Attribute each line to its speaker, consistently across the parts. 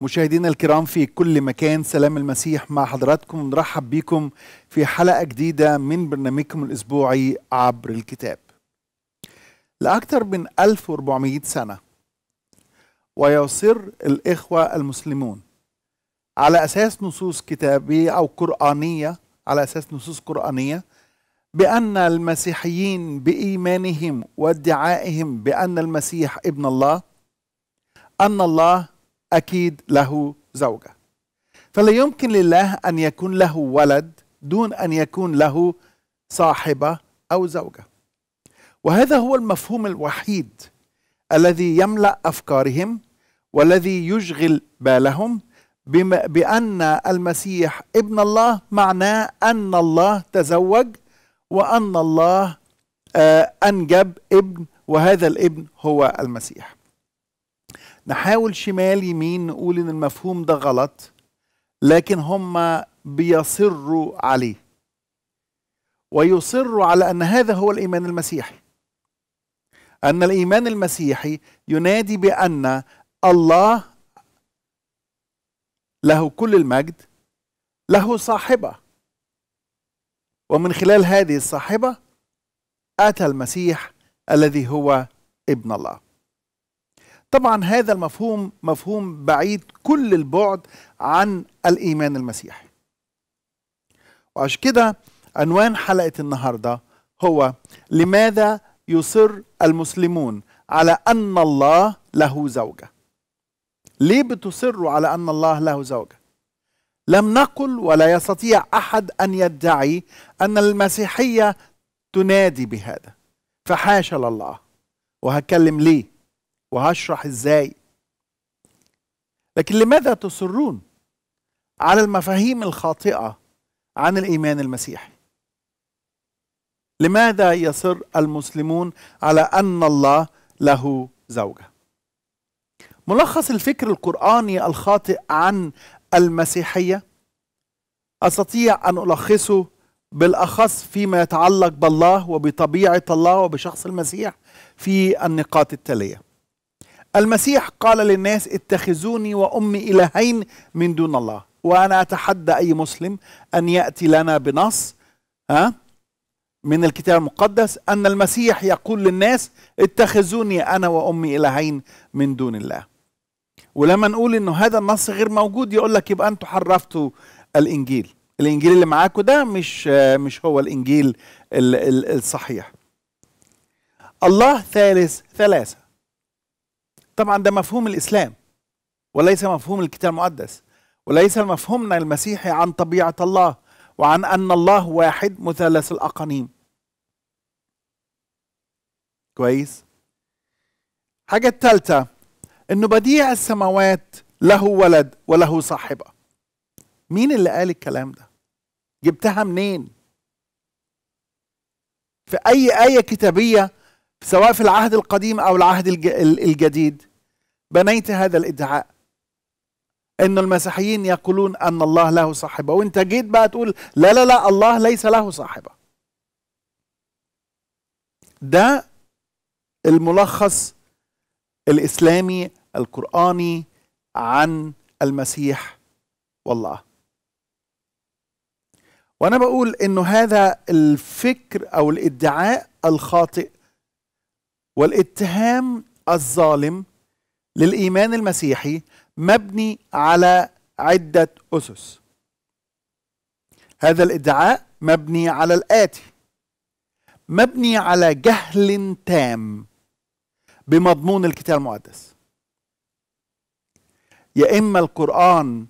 Speaker 1: مشاهدينا الكرام في كل مكان سلام المسيح مع حضراتكم نرحب بكم في حلقة جديدة من برنامجكم الأسبوعي عبر الكتاب لأكثر من 1400 سنة ويصر الإخوة المسلمون على أساس نصوص كتابية أو قرآنية على أساس نصوص قرآنية بأن المسيحيين بإيمانهم وادعائهم بأن المسيح ابن الله أن الله أكيد له زوجة فلا يمكن لله أن يكون له ولد دون أن يكون له صاحبة أو زوجة وهذا هو المفهوم الوحيد الذي يملأ أفكارهم والذي يشغل بالهم بأن المسيح ابن الله معناه أن الله تزوج وأن الله آه، أنجب ابن وهذا الابن هو المسيح نحاول شمال يمين نقول ان المفهوم ده غلط لكن هم بيصروا عليه ويصروا على ان هذا هو الايمان المسيحي ان الايمان المسيحي ينادي بان الله له كل المجد له صاحبه ومن خلال هذه الصاحبه اتى المسيح الذي هو ابن الله طبعا هذا المفهوم مفهوم بعيد كل البعد عن الايمان المسيحي وعشان كده عنوان حلقه النهارده هو لماذا يصر المسلمون على ان الله له زوجه ليه بتصروا على ان الله له زوجه لم نقل ولا يستطيع احد ان يدعي ان المسيحيه تنادي بهذا فحاشا لله وهتكلم ليه وهشرح ازاي لكن لماذا تصرون على المفاهيم الخاطئه عن الايمان المسيحي لماذا يصر المسلمون على ان الله له زوجه ملخص الفكر القراني الخاطئ عن المسيحيه استطيع ان الخصه بالاخص فيما يتعلق بالله وبطبيعه الله وبشخص المسيح في النقاط التاليه المسيح قال للناس اتخذوني وامي الهين من دون الله وانا اتحدى اي مسلم ان ياتي لنا بنص ها من الكتاب المقدس ان المسيح يقول للناس اتخذوني انا وامي الهين من دون الله ولما نقول انه هذا النص غير موجود يقول لك يبقى انتوا حرفتوا الانجيل الانجيل اللي معاكم ده مش مش هو الانجيل الصحيح الله ثالث ثلاثه طبعا ده مفهوم الإسلام وليس مفهوم الكتاب المقدس وليس مفهومنا المسيحي عن طبيعة الله وعن أن الله واحد مثلث الأقانيم كويس حاجة الثالثة أنه بديع السماوات له ولد وله صاحبة مين اللي قال الكلام ده جبتها منين في أي آية كتابية سواء في العهد القديم أو العهد الجديد بنيت هذا الادعاء انه المسيحيين يقولون ان الله له صاحبه وانت جيت بقى تقول لا لا لا الله ليس له صاحبه ده الملخص الاسلامي القراني عن المسيح والله وانا بقول انه هذا الفكر او الادعاء الخاطئ والاتهام الظالم للايمان المسيحي مبني على عده اسس هذا الادعاء مبني على الاتي مبني على جهل تام بمضمون الكتاب المقدس يا اما القران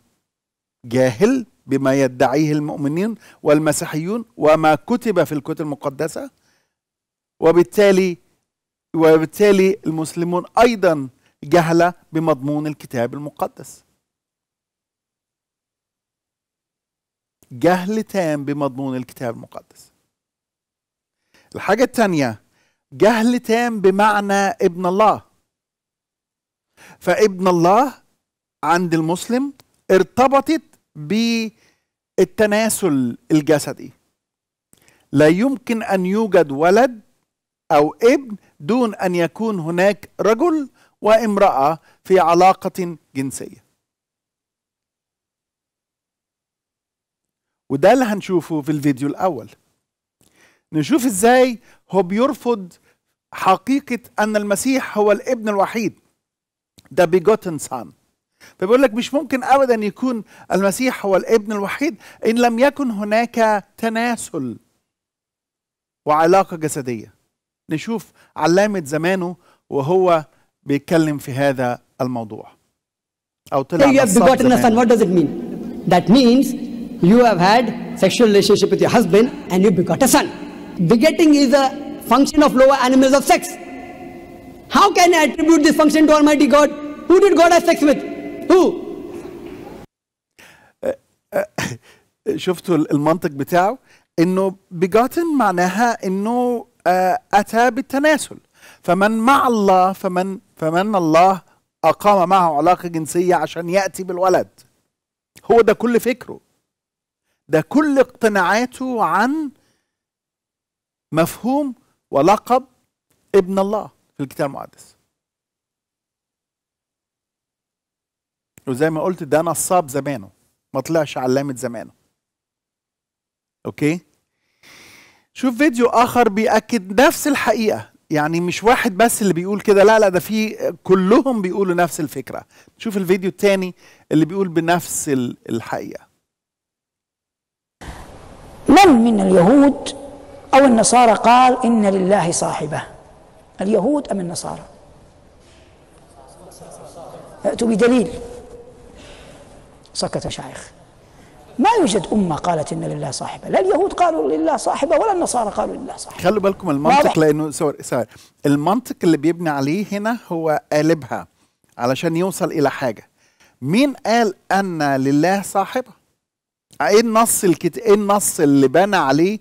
Speaker 1: جاهل بما يدعيه المؤمنين والمسيحيون وما كتب في الكتب المقدسه وبالتالي وبالتالي المسلمون ايضا جهله بمضمون الكتاب المقدس جهل تام بمضمون الكتاب المقدس الحاجة الثانية جهل تام بمعنى ابن الله فابن الله عند المسلم ارتبطت بالتناسل الجسدي لا يمكن أن يوجد ولد أو ابن دون أن يكون هناك رجل وامرأة في علاقة جنسية وده اللي هنشوفه في الفيديو الأول نشوف ازاي هو بيرفض حقيقة أن المسيح هو الابن الوحيد ده بيجوتن سان فبيقول لك مش ممكن أبدا يكون المسيح هو الابن الوحيد إن لم يكن هناك تناسل وعلاقة جسدية نشوف علامة زمانه وهو بيتكلم في هذا الموضوع او طلع you have begotten a son
Speaker 2: what does it mean that means you have had sexual relationship with your husband and you begot a son begetting is a function of lower animals of sex how can I attribute this function to almighty god who did god have sex with who
Speaker 1: شفتوا المنطق بتاعه انه begotten معناها انه اتى بالتناسل فمن مع الله فمن فمن الله أقام معه علاقة جنسية عشان يأتي بالولد هو ده كل فكره ده كل اقتناعاته عن مفهوم ولقب ابن الله في الكتاب المقدس وزي ما قلت ده نصاب زمانه ما طلعش علامة زمانه اوكي شوف فيديو اخر بيأكد نفس الحقيقة يعني مش واحد بس اللي بيقول كده لا لا ده في كلهم بيقولوا نفس الفكره شوف الفيديو الثاني اللي بيقول بنفس الحقيقه من
Speaker 2: من اليهود او النصارى قال ان لله صاحبه اليهود ام النصارى ائتوا بدليل سكت شيخ ما يوجد أمة قالت إن لله صاحبة
Speaker 1: لا اليهود قالوا لله صاحبة ولا النصارى قالوا لله صاحبة خلوا بالكم المنطق لأنه سور سور المنطق اللي بيبني عليه هنا هو قالبها علشان يوصل إلى حاجة مين قال أن لله صاحبة ايه النص الكت... ايه النص اللي بنى عليه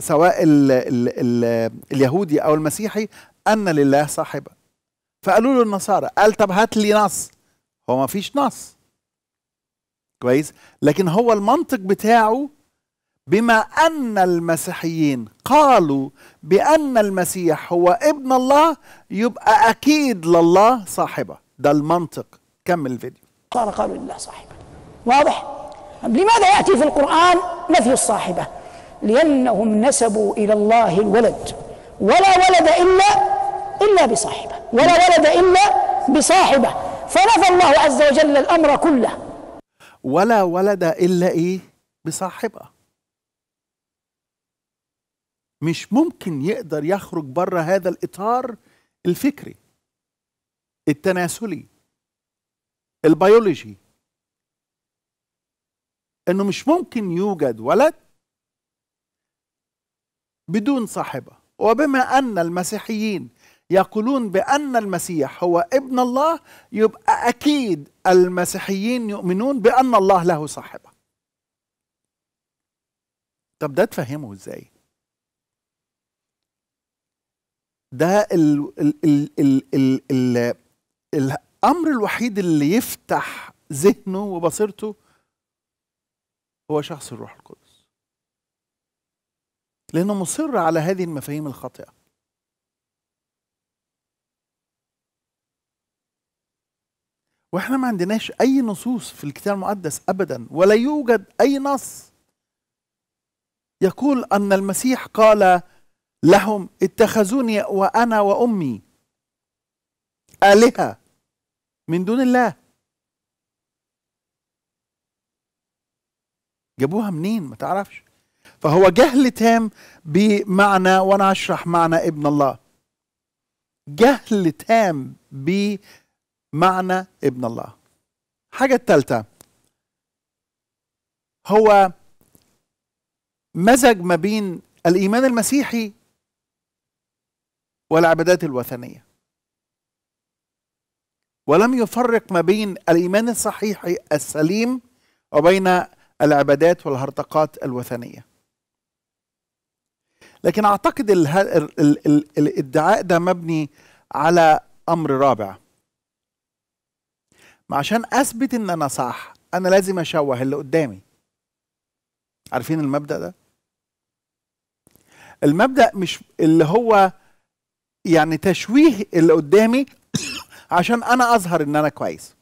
Speaker 1: سواء الـ الـ الـ اليهودي او المسيحي ان لله صاحبه فقالوا له النصارى قال طب هات لي نص هو ما فيش نص كويس لكن هو المنطق بتاعه بما ان المسيحيين قالوا بان المسيح هو ابن الله يبقى اكيد لله صاحبه ده المنطق كمل الفيديو قال قالوا لله صاحبه
Speaker 2: واضح لماذا ياتي في القران نفي الصاحبه لانهم نسبوا الى الله الولد ولا ولد الا
Speaker 1: الا بصاحبه ولا ولد الا
Speaker 3: بصاحبه
Speaker 2: فنفى الله عز وجل
Speaker 1: الامر كله ولا ولد إلا إيه بصاحبها مش ممكن يقدر يخرج بره هذا الإطار الفكري التناسلي البيولوجي انه مش ممكن يوجد ولد بدون صاحبه وبما ان المسيحيين يقولون بأن المسيح هو ابن الله يبقى أكيد المسيحيين يؤمنون بأن الله له صاحبة طب ده تفهمه ازاي ده ال ال ال ال ال ال الأمر الوحيد اللي يفتح ذهنه وبصيرته هو شخص الروح القدس لأنه مصر على هذه المفاهيم الخاطئة واحنا ما عندناش اي نصوص في الكتاب المقدس ابدا ولا يوجد اي نص يقول ان المسيح قال لهم اتخذوني وانا وامي الهه من دون الله جابوها منين ما تعرفش فهو جهل تام بمعنى وانا اشرح معنى ابن الله جهل تام بمعنى معنى ابن الله حاجة الثالثة هو مزج ما بين الإيمان المسيحي والعبادات الوثنية ولم يفرق ما بين الإيمان الصحيح السليم وبين العبادات والهرطقات الوثنية لكن أعتقد الادعاء ده مبني على أمر رابع ما عشان اثبت ان انا صح انا لازم اشوه اللي قدامي عارفين المبدا ده المبدا مش اللي هو يعني تشويه اللي قدامي عشان انا اظهر ان انا كويس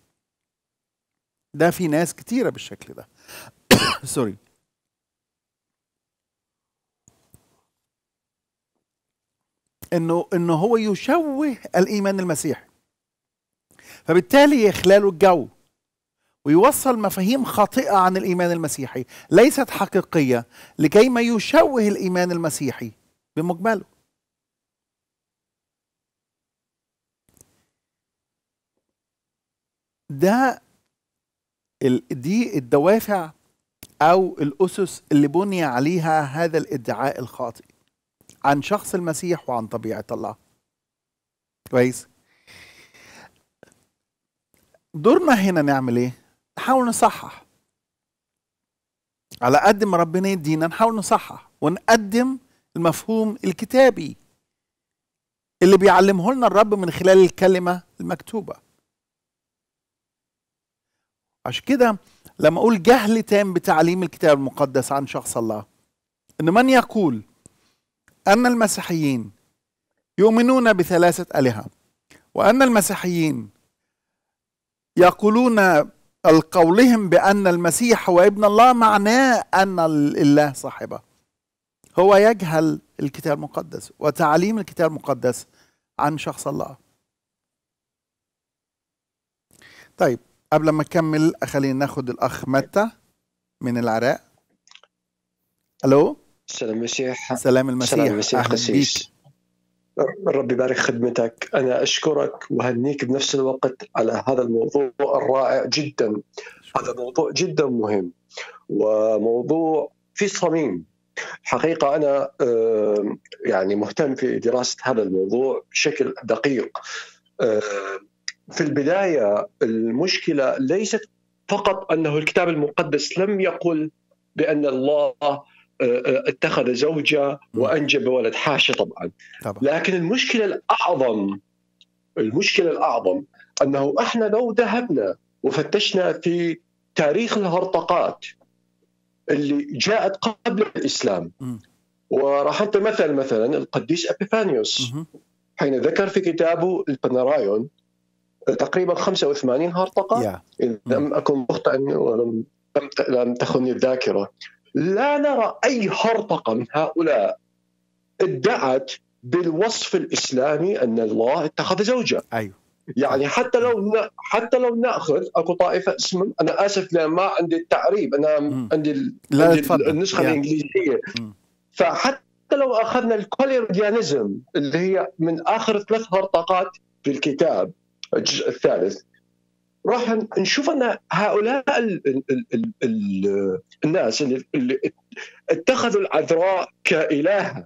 Speaker 1: ده في ناس كتيره بالشكل ده سوري انه انه هو يشوه الايمان المسيحي فبالتالي يخلال الجو ويوصل مفاهيم خاطئة عن الإيمان المسيحي ليست حقيقية لكي ما يشوه الإيمان المسيحي بمجمله ده دي الدوافع أو الأسس اللي بني عليها هذا الادعاء الخاطئ عن شخص المسيح وعن طبيعة الله كويس دورنا هنا نعمل ايه نحاول نصحح على قد ما ربنا يدينا نحاول نصحح ونقدم المفهوم الكتابي اللي بيعلمه لنا الرب من خلال الكلمة المكتوبة عشان كده لما أقول جهل تام بتعليم الكتاب المقدس عن شخص الله إن من يقول أن المسيحيين يؤمنون بثلاثة آلهة وأن المسيحيين يقولون القولهم بأن المسيح هو ابن الله معناه أن الله صاحبه هو يجهل الكتاب المقدس وتعليم الكتاب المقدس عن شخص الله طيب قبل ما نكمل خلينا ناخد الأخ متى من العراق ألو
Speaker 4: سلام المسيح
Speaker 1: سلام المسيح سلام المسيح
Speaker 4: ربي يبارك خدمتك أنا أشكرك وهنيك بنفس الوقت على هذا الموضوع الرائع جدا هذا موضوع جدا مهم وموضوع في صميم حقيقة أنا يعني مهتم في دراسة هذا الموضوع بشكل دقيق في البداية المشكلة ليست فقط أنه الكتاب المقدس لم يقل بأن الله آه، آه، اتخذ زوجة وأنجب ولد حاشة طبعا لكن المشكلة الأعظم المشكلة الأعظم أنه إحنا لو ذهبنا وفتشنا في تاريخ الهرطقات اللي جاءت قبل الإسلام وراح أنت مثل مثلا القديس أبيفانيوس حين ذكر في كتابه البنرايون تقريبا 85 هرطقة إذا لم أكن مخطئا ولم لم تخني الذاكرة لا نرى أي هرطقة من هؤلاء ادعت بالوصف الإسلامي أن الله اتخذ زوجة أيوه يعني حتى لو حتى لو ناخذ اكو طائفه اسم انا اسف لان ما عندي التعريب انا م. عندي, ال... لا عندي النسخه يعني. الانجليزيه م. فحتى لو اخذنا الكوليرجيانزم اللي هي من اخر ثلاث هرطقات في الكتاب الجزء الثالث راح نشوف ان هؤلاء ال ال الناس اللي اتخذوا العذراء كالهه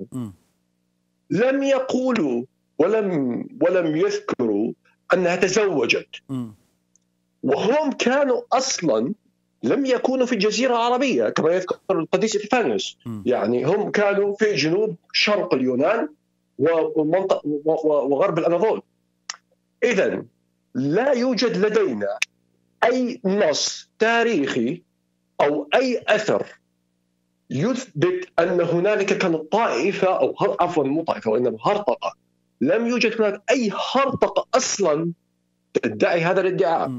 Speaker 4: لم يقولوا ولم ولم يذكروا انها تزوجت وهم كانوا اصلا لم يكونوا في الجزيرة العربية كما يذكر القديس إفانوس يعني هم كانوا في جنوب شرق اليونان ومنطق وغرب الأناضول إذا لا يوجد لدينا اي نص تاريخي او اي اثر يثبت ان هنالك كانت طائفه او هر عفوا مو طائفه وانما هرطقه لم يوجد هناك اي هرطقه اصلا تدعي هذا الادعاء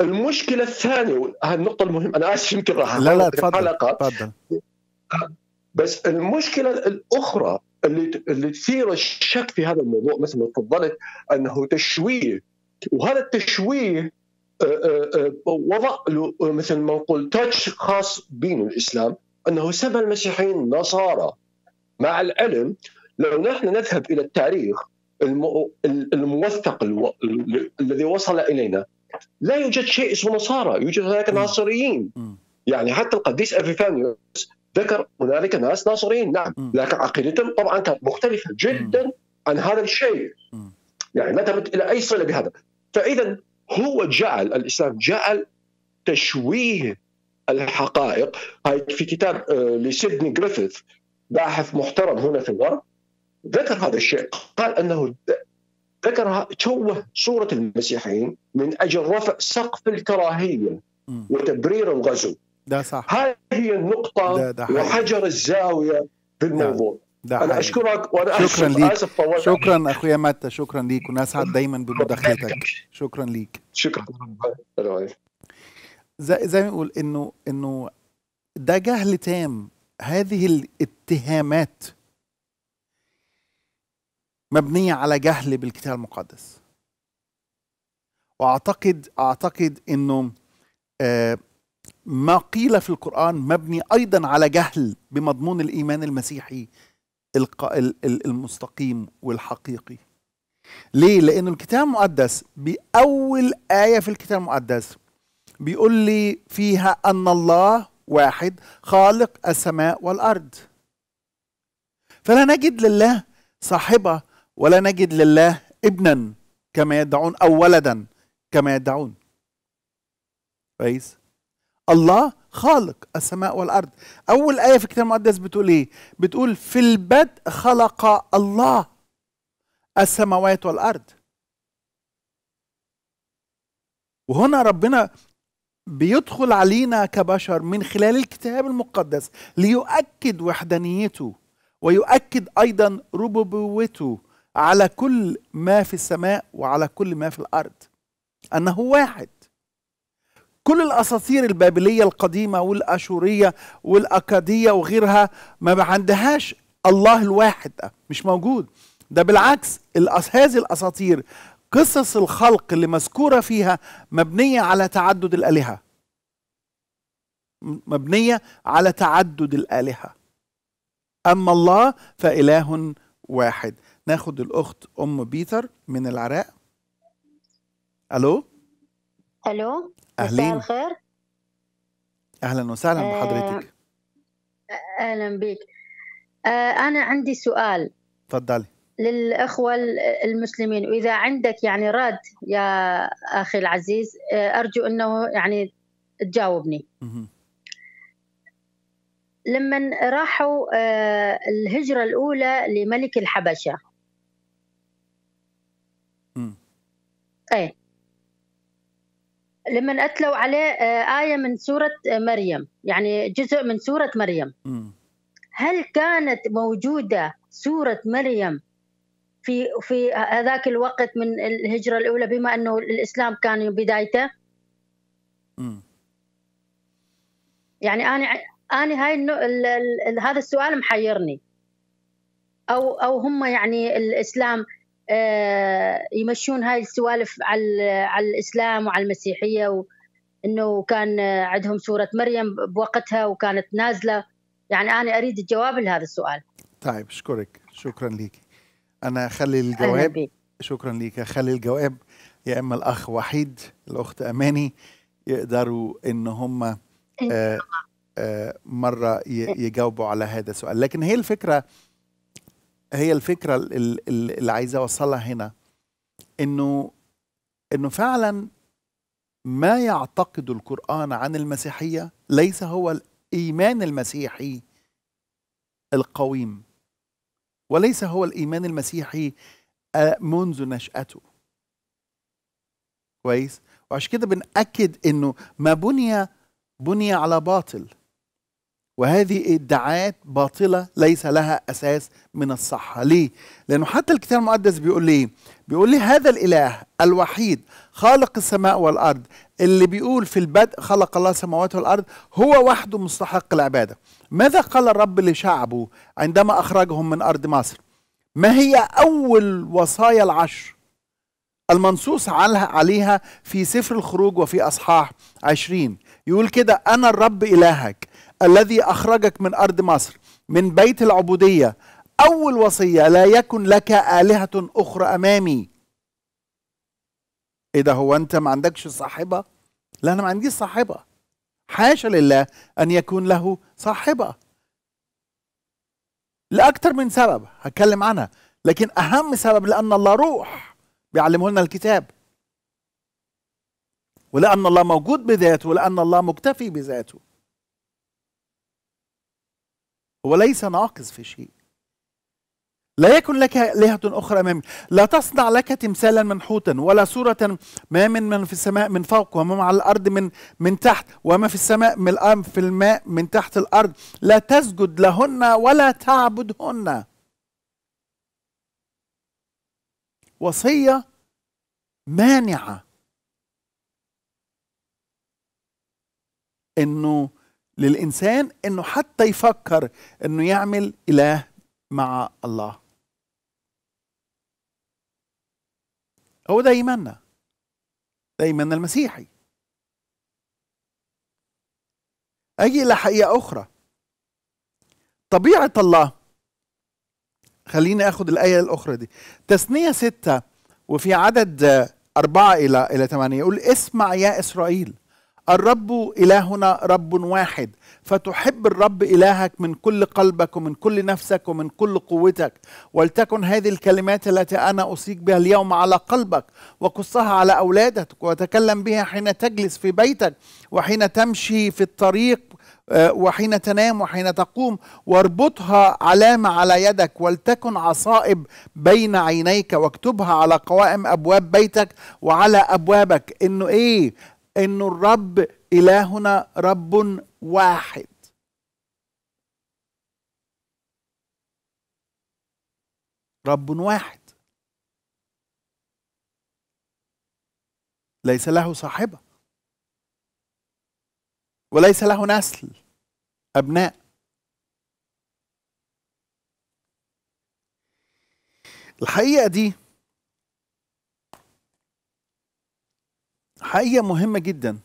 Speaker 4: المشكله الثانيه هذه النقطه المهمه انا اسف يمكن راح لا لا تفضل تفضل بس المشكله الاخرى اللي اللي تثير الشك في هذا الموضوع مثل ما تفضلت انه تشويه وهذا التشويه آه، آه، آه، وضع له مثل ما نقول تاتش خاص بينه الاسلام انه سبى المسيحيين نصارى مع العلم لو نحن نذهب الى التاريخ الموثق الذي وصل الينا لا يوجد شيء اسمه نصارى يوجد هناك ناصريين يعني حتى القديس افيفانيوس ذكر هنالك ناس ناصريين نعم لكن عقيدتهم طبعا كانت مختلفه جدا عن هذا الشيء يعني ما تمت الى اي صله بهذا فاذا هو جعل الاسلام جعل تشويه الحقائق هاي في كتاب آه، لسيدني جريفيث باحث محترم هنا في الغرب ذكر هذا الشيء قال انه ذكر توه صوره المسيحيين من اجل رفع سقف الكراهيه وتبرير الغزو ده صح هذه هي النقطه ده ده وحجر الزاويه في الموضوع ده انا اشكرك وانا شكرا اسف ليك. اسف طولت
Speaker 1: شكرا اخويا متى شكرا ليك ونسعد دايما بمداخلتك شكرا ليك شكرا زي, زي ما بنقول انه انه ده جهل تام هذه الاتهامات مبنيه على جهل بالكتاب المقدس واعتقد اعتقد انه آه ما قيل في القرآن مبني أيضا على جهل بمضمون الإيمان المسيحي المستقيم والحقيقي ليه لأن الكتاب المقدس بأول آية في الكتاب المقدس بيقول لي فيها أن الله واحد خالق السماء والأرض فلا نجد لله صاحبة ولا نجد لله ابنا كما يدعون أو ولدا كما يدعون كويس الله خالق السماء والارض اول ايه في الكتاب المقدس بتقول ايه بتقول في البدء خلق الله السماوات والارض وهنا ربنا بيدخل علينا كبشر من خلال الكتاب المقدس ليؤكد وحدانيته ويؤكد ايضا ربوبيته على كل ما في السماء وعلى كل ما في الارض انه واحد كل الاساطير البابليه القديمه والاشوريه والاكاديه وغيرها ما عندهاش الله الواحد ده مش موجود ده بالعكس هذه الاساطير قصص الخلق اللي مذكوره فيها مبنيه على تعدد الالهه مبنيه على تعدد الالهه اما الله فاله واحد ناخد الاخت ام بيتر من العراق الو
Speaker 5: الو اهلين
Speaker 1: الخير اهلا وسهلا آه، بحضرتك
Speaker 5: اهلا بك آه، انا عندي سؤال تفضلي للأخوة المسلمين وإذا عندك يعني رد يا أخي العزيز آه، أرجو أنه يعني تجاوبني لما راحوا الهجرة الأولى لملك الحبشة أي لما أتلوا عليه آه، آية من سورة آه، مريم يعني جزء من سورة مريم هل كانت موجودة سورة مريم في في هذاك الوقت من الهجرة الأولى بما أنه الإسلام كان بدايته؟ يعني أنا أنا هاي هذا السؤال محيرني أو أو هم يعني الإسلام آه، يمشون هاي السوالف على على الاسلام وعلى المسيحيه وانه كان عندهم سوره مريم بوقتها وكانت نازله يعني انا اريد الجواب لهذا السؤال
Speaker 1: طيب اشكرك شكرا لك انا اخلي الجواب شكرا لك اخلي الجواب يا اما الاخ وحيد الاخت اماني يقدروا ان هم آه، آه، مره يجاوبوا على هذا السؤال لكن هي الفكره هي الفكره اللي عايز اوصلها هنا انه انه فعلا ما يعتقد القران عن المسيحيه ليس هو الايمان المسيحي القويم وليس هو الايمان المسيحي آه، منذ نشاته كويس وعشان كده بنأكد انه ما بني بني على باطل وهذه ادعاءات باطله ليس لها اساس من الصحه ليه لانه حتى الكتاب المقدس بيقول لي بيقول لي هذا الاله الوحيد خالق السماء والارض اللي بيقول في البدء خلق الله السماوات والارض هو وحده مستحق العباده ماذا قال الرب لشعبه عندما اخرجهم من ارض مصر ما هي اول وصايا العشر المنصوص عليها في سفر الخروج وفي اصحاح عشرين يقول كده انا الرب الهك الذي أخرجك من أرض مصر من بيت العبودية أول وصية لا يكن لك آلهة أخرى أمامي إيه ده هو أنت ما عندكش صاحبة؟ لا أنا ما عنديش صاحبة حاشا لله أن يكون له صاحبة لأكثر من سبب هتكلم عنها لكن أهم سبب لأن الله روح بيعلمه لنا الكتاب ولأن الله موجود بذاته ولأن الله مكتفي بذاته هو ليس ناقص في شيء لا يكن لك آلهة أخرى أمامي لا تصنع لك تمثالا منحوتا ولا صورة ما من من في السماء من فوق وما على الأرض من من تحت وما في السماء من في الماء من تحت الأرض لا تسجد لهن ولا تعبدهن وصية مانعة إنه للإنسان أنه حتى يفكر أنه يعمل إله مع الله هو ده إيماننا ده إيماننا المسيحي أجي إلى حقيقة أخرى طبيعة الله خليني أخد الآية الأخرى دي تثنية ستة وفي عدد أربعة إلى إلى ثمانية يقول اسمع يا إسرائيل الرب إلهنا رب واحد فتحب الرب إلهك من كل قلبك ومن كل نفسك ومن كل قوتك ولتكن هذه الكلمات التي أنا أوصيك بها اليوم على قلبك وقصها على أولادك وتكلم بها حين تجلس في بيتك وحين تمشي في الطريق آه، وحين تنام وحين تقوم واربطها علامة على يدك ولتكن عصائب بين عينيك واكتبها على قوائم أبواب بيتك وعلى أبوابك إنه إيه أن الرب إلهنا رب واحد رب واحد ليس له صاحبة وليس له نسل أبناء الحقيقة دي حقيقة مهمة جدا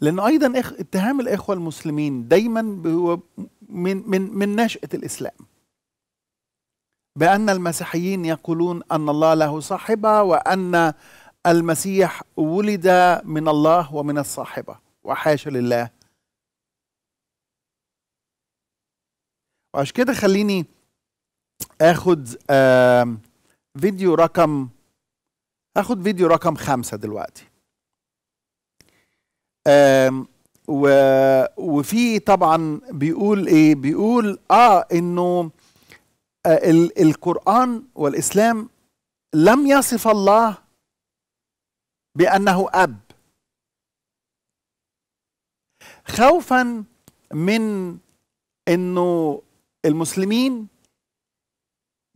Speaker 1: لأن أيضا اتهام الإخوة المسلمين دايما هو من, من, من نشأة الإسلام بأن المسيحيين يقولون أن الله له صاحبة وأن المسيح ولد من الله ومن الصاحبة وحاشا لله وعشان كده خليني أخذ آه فيديو رقم هاخد فيديو رقم خمسة دلوقتي و... وفي طبعا بيقول ايه بيقول اه انه آه ال... القرآن والإسلام لم يصف الله بأنه أب خوفا من انه المسلمين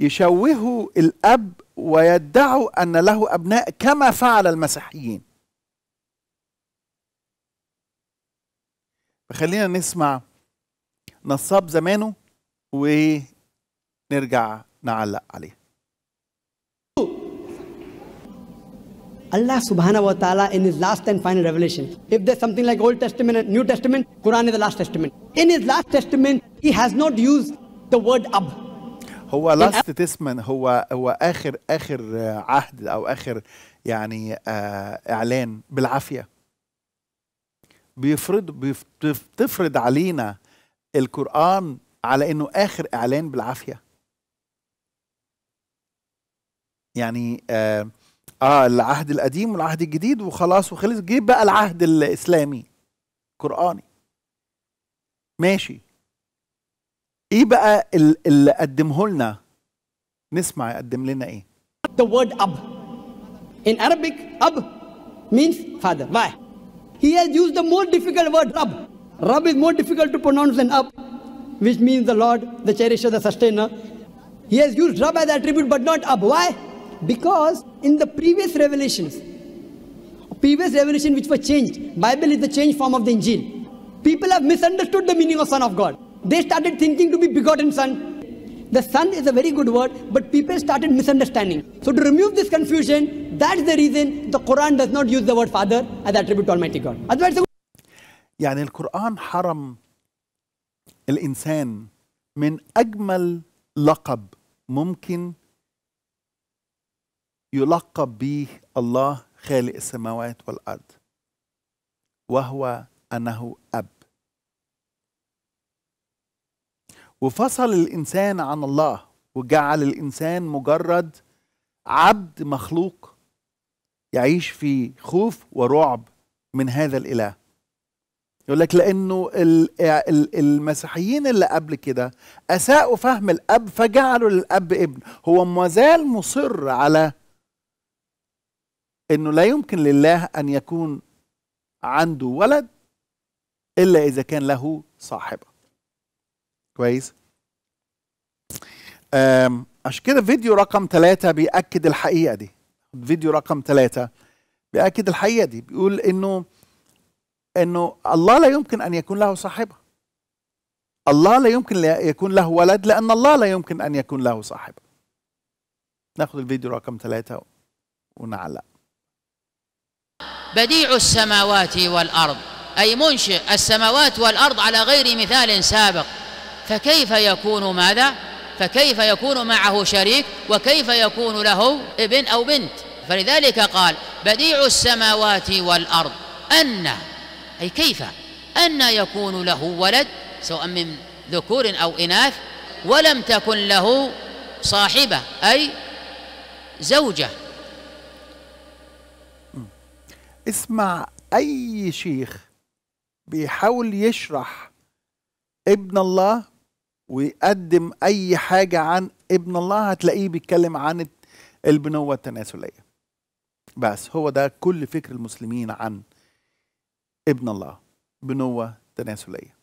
Speaker 1: يشوهوا الاب ويدعوا ان له ابناء كما فعل المسيحيين فخلينا نسمع نصاب زمانه ونرجع نعلق عليه
Speaker 2: Allah subhanahu wa ta'ala in his last and final revelation. If there's something like Old Testament and New Testament, Quran is the last testament. In his last testament, he has not used the word ab.
Speaker 1: هو لاست تسمن هو هو اخر اخر آه، عهد او اخر يعني آه اعلان بالعافيه بيفرض بتفرض علينا القران على انه اخر اعلان بالعافيه يعني آه, اه العهد القديم والعهد الجديد وخلاص وخلص جيب بقى العهد الاسلامي قراني ماشي ايه بقى اللي قدمه لنا نسمع يقدم لنا ايه the word ab in arabic ab means father why he has used the more difficult word
Speaker 2: rab rab is more difficult to pronounce than ab which means the lord the cherisher the sustainer he has used rab as attribute but not ab why because in the previous revelations previous revelation which were changed bible is the changed form of the injil people have misunderstood the meaning of son of god they started thinking to be begotten son. The son is a very good word, but people started misunderstanding. So to remove this confusion, that's
Speaker 1: the reason the Quran does not use the word father as attribute to Almighty God. Otherwise, يعني القرآن حرم الإنسان من أجمل لقب ممكن يلقب به الله خالق السماوات والأرض وهو أنه أب وفصل الانسان عن الله وجعل الانسان مجرد عبد مخلوق يعيش في خوف ورعب من هذا الاله يقول لك لانه المسيحيين اللي قبل كده اساءوا فهم الاب فجعلوا للاب ابن هو ما زال مصر على انه لا يمكن لله ان يكون عنده ولد الا اذا كان له صاحبه كويس عشان كده فيديو رقم ثلاثة بيأكد الحقيقة دي فيديو رقم ثلاثة بيأكد الحقيقة دي بيقول إنه إنه الله لا يمكن أن يكون له صاحبة الله لا يمكن يكون له ولد لأن الله لا يمكن أن يكون له صاحبة ناخد الفيديو رقم ثلاثة ونعلق
Speaker 5: بديع السماوات والأرض أي منشئ السماوات والأرض على غير مثال سابق فكيف يكون ماذا فكيف يكون معه شريك وكيف يكون له ابن او بنت فلذلك قال بديع السماوات والارض ان اي كيف ان يكون له ولد سواء من ذكور او اناث ولم تكن له صاحبه اي زوجه
Speaker 1: اسمع اي شيخ بيحاول يشرح ابن الله ويقدم اي حاجه عن ابن الله هتلاقيه بيتكلم عن البنوه التناسليه بس هو ده كل فكر المسلمين عن ابن الله بنوه تناسليه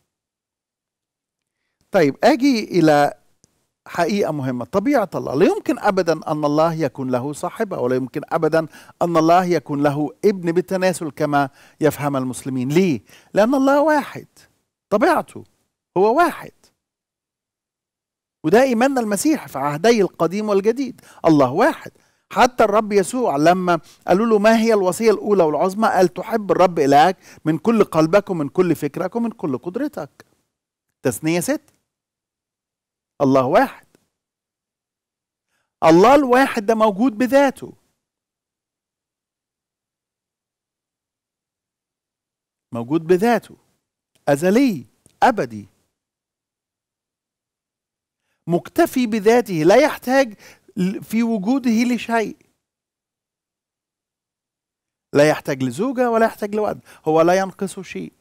Speaker 1: طيب اجي الى حقيقه مهمه طبيعه الله لا يمكن ابدا ان الله يكون له صاحبه ولا يمكن ابدا ان الله يكون له ابن بالتناسل كما يفهم المسلمين ليه لان الله واحد طبيعته هو واحد وده إيماننا المسيح في عهدي القديم والجديد الله واحد حتى الرب يسوع لما قالوا له ما هي الوصية الأولى والعظمى قال تحب الرب إلهك من كل قلبك ومن كل فكرك ومن كل قدرتك تثنية ست الله واحد الله الواحد ده موجود بذاته موجود بذاته أزلي أبدي مكتفي بذاته لا يحتاج في وجوده لشيء لا يحتاج لزوجة ولا يحتاج لولد هو لا ينقص شيء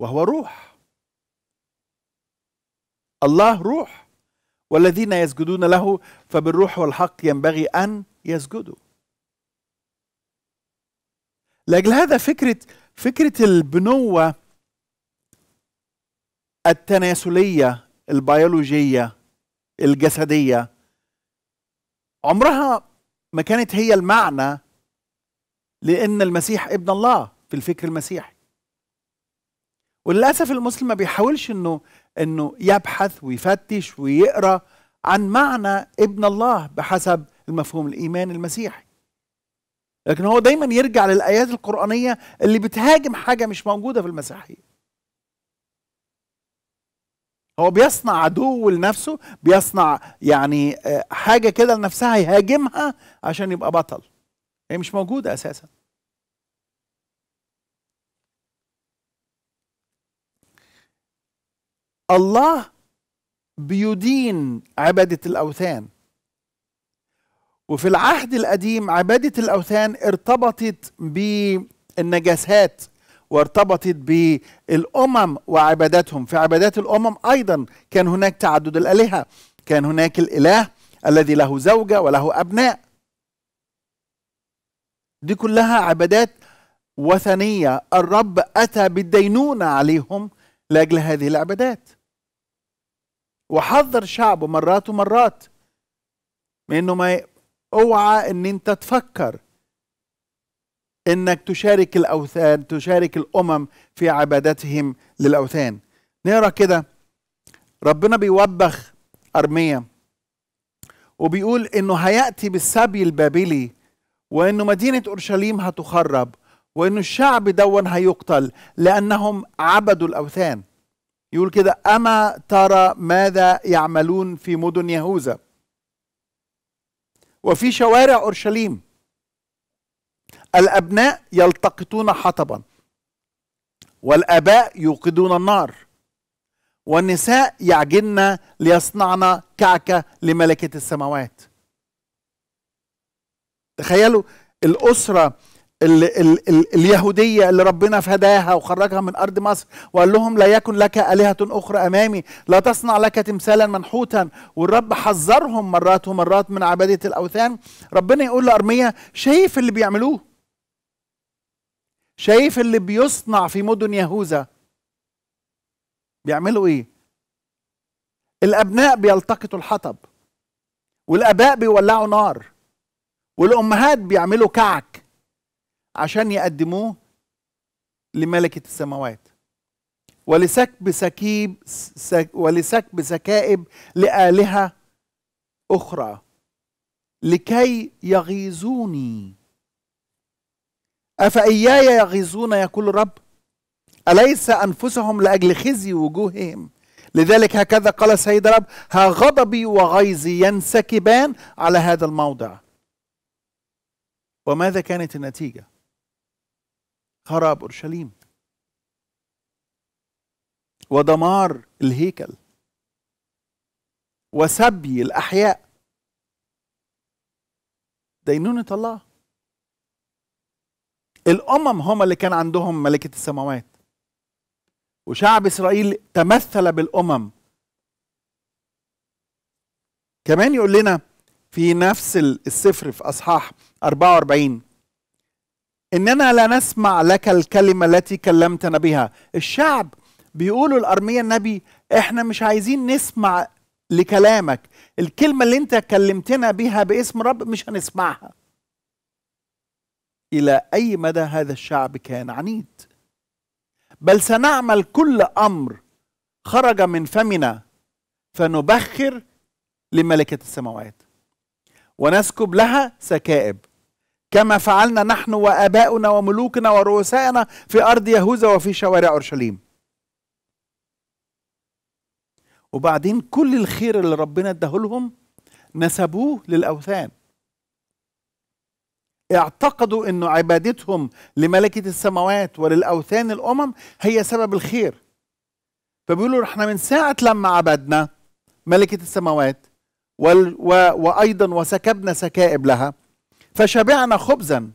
Speaker 1: وهو روح الله روح والذين يسجدون له فبالروح والحق ينبغي أن يسجدوا لأجل هذا فكرة فكرة البنوة التناسليه البيولوجيه الجسديه عمرها ما كانت هي المعنى لان المسيح ابن الله في الفكر المسيحي وللاسف المسلم ما بيحاولش انه انه يبحث ويفتش ويقرا عن معنى ابن الله بحسب المفهوم الايمان المسيحي لكن هو دايما يرجع للايات القرانيه اللي بتهاجم حاجه مش موجوده في المسيحيه هو بيصنع عدو لنفسه بيصنع يعني آه، حاجة كده لنفسها يهاجمها عشان يبقى بطل هي مش موجودة أساسا الله بيدين عبادة الأوثان وفي العهد القديم عبادة الأوثان ارتبطت بالنجاسات وارتبطت بالامم وعباداتهم في عبادات الامم ايضا كان هناك تعدد الالهه كان هناك الاله الذي له زوجه وله ابناء دي كلها عبادات وثنيه الرب اتى بالدينونه عليهم لاجل هذه العبادات وحذر شعبه مرات ومرات من انه ما اوعى ان انت تفكر انك تشارك الاوثان تشارك الامم في عبادتهم للاوثان نقرا كده ربنا بيوبخ ارميا وبيقول انه هياتي بالسبي البابلي وانه مدينه اورشليم هتخرب وانه الشعب دون هيقتل لانهم عبدوا الاوثان يقول كده اما ترى ماذا يعملون في مدن يهوذا وفي شوارع اورشليم الأبناء يلتقطون حطبا والآباء يوقدون النار والنساء يعجلن ليصنعن كعكة لملكة السماوات تخيلوا الأسرة اليهودية اللي ربنا فداها وخرجها من أرض مصر وقال لهم لا يكن لك آلهة أخرى أمامي لا تصنع لك تمثالا منحوتا والرب حذرهم مرات ومرات من عبادة الأوثان ربنا يقول لأرمية شايف اللي بيعملوه شايف اللي بيصنع في مدن يهوذا بيعملوا ايه الابناء بيلتقطوا الحطب والاباء بيولعوا نار والامهات بيعملوا كعك عشان يقدموه لملكه السماوات ولسكب سكيب سك ولسكب سكائب لآلهة أخرى لكي يغيظوني أفإياي يغيظون يقول الرب أليس أنفسهم لأجل خزي وجوههم لذلك هكذا قال السيد رب ها غضبي وغيظي ينسكبان على هذا الموضع وماذا كانت النتيجة خراب أورشليم ودمار الهيكل وسبي الأحياء دينونة الله الامم هم اللي كان عندهم ملكه السماوات وشعب اسرائيل تمثل بالامم كمان يقول لنا في نفس السفر في اصحاح 44 اننا لا نسمع لك الكلمه التي كلمتنا بها الشعب بيقولوا الارميه النبي احنا مش عايزين نسمع لكلامك الكلمه اللي انت كلمتنا بها باسم رب مش هنسمعها الى اي مدى هذا الشعب كان عنيد بل سنعمل كل امر خرج من فمنا فنبخر لملكه السماوات ونسكب لها سكائب كما فعلنا نحن واباؤنا وملوكنا ورؤسائنا في ارض يهوذا وفي شوارع اورشليم وبعدين كل الخير اللي ربنا اداهولهم نسبوه للاوثان اعتقدوا أن عبادتهم لملكة السماوات وللأوثان الأمم هي سبب الخير فبيقولوا احنا من ساعة لما عبدنا ملكة السماوات وال و وأيضا وسكبنا سكائب لها فشبعنا خبزا